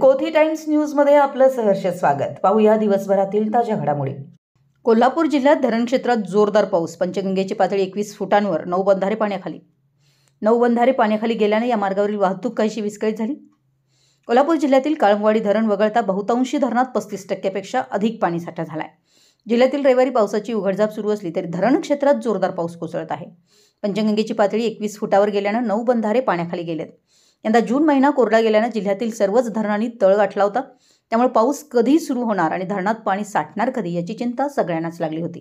कोथी times न्यूजमध्ये आपलं सहर्ष स्वागत पाहूया दिवसभरातील ताज्या घडामोडी कोल्हापूर जिल्ह्यात धरण क्षेत्रात जोरदार पाऊस पंचगंगेची पातळी एकवीस फुटांवर नऊ बंधारे पाण्याखाली नऊ बंधारे पाण्याखाली गेल्याने या मार्गावरील वाहतूक काहीशी विस्कळीत झाली कोल्हापूर जिल्ह्यातील काळमवाडी धरण वगळता बहुतांशी धरणात पस्तीस टक्क्यापेक्षा अधिक पाणीसाठा झाला आहे जिल्ह्यातील रविवारी पावसाची उघडझाप सुरू असली तरी धरण क्षेत्रात जोरदार पाऊस कोसळत आहे पंचगंगेची पातळी एकवीस फुटावर गेल्यानं नऊ बंधारे पाण्याखाली गेलेत यंदा जून महिना कोरडा गेल्यानं जिल्ह्यातील सर्वच धरणांनी तळ गाठला होता त्यामुळे पाऊस कधी सुरू होणार आणि धरणात पाणी साठणार कधी याची चिंता सगळ्यांनाच लागली होती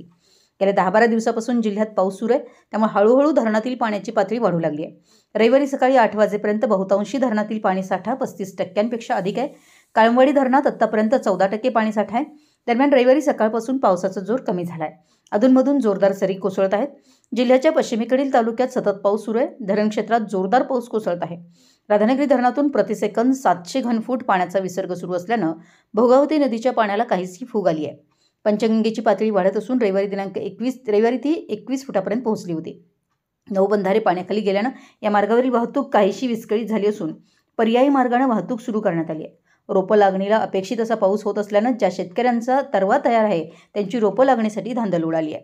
गेल्या दहा बारा दिवसापासून जिल्ह्यात पाऊस सुरू आहे त्यामुळे हळूहळू धरणातील पाण्याची पातळी वाढू लागली आहे रविवारी सकाळी आठ वाजेपर्यंत बहुतांशी धरणातील पाणी साठा पस्तीस टक्क्यांपेक्षा अधिक आहे काळंवाडी धरणात आत्तापर्यंत चौदा टक्के पाणी साठा आहे दरम्यान रविवारी सकाळपासून पावसाचा जोर कमी झाला आहे अधूनमधून जोरदार सरी कोसळत आहेत जिल्ह्याच्या पश्चिमेकडील तालुक्यात सतत पाऊस सुरू आहे धरण क्षेत्रात जोरदार पाऊस कोसळत आहे राधानगरी धरणातून प्रतिसेकंद सातशे घनफूट पाण्याचा विसर्ग सुरू असल्यानं भोगावती नदीच्या पाण्याला काहीशी फूग आली आहे पंचगंगेची पातळी वाढत असून रविवारी दिनांक एकवीस रविवारी ती एकवीस फुटापर्यंत पोहोचली होती नऊ बंधारे पाण्याखाली गेल्यानं या मार्गावरील वाहतूक काहीशी विस्कळीत झाली असून पर्यायी मार्गानं वाहतूक सुरू करण्यात आली आहे रोपं लागणीला अपेक्षित असा पाऊस होत असल्यानं ज्या शेतकऱ्यांचा तरवा तयार आहे त्यांची रोपं लागणीसाठी धांदल उडाली आहे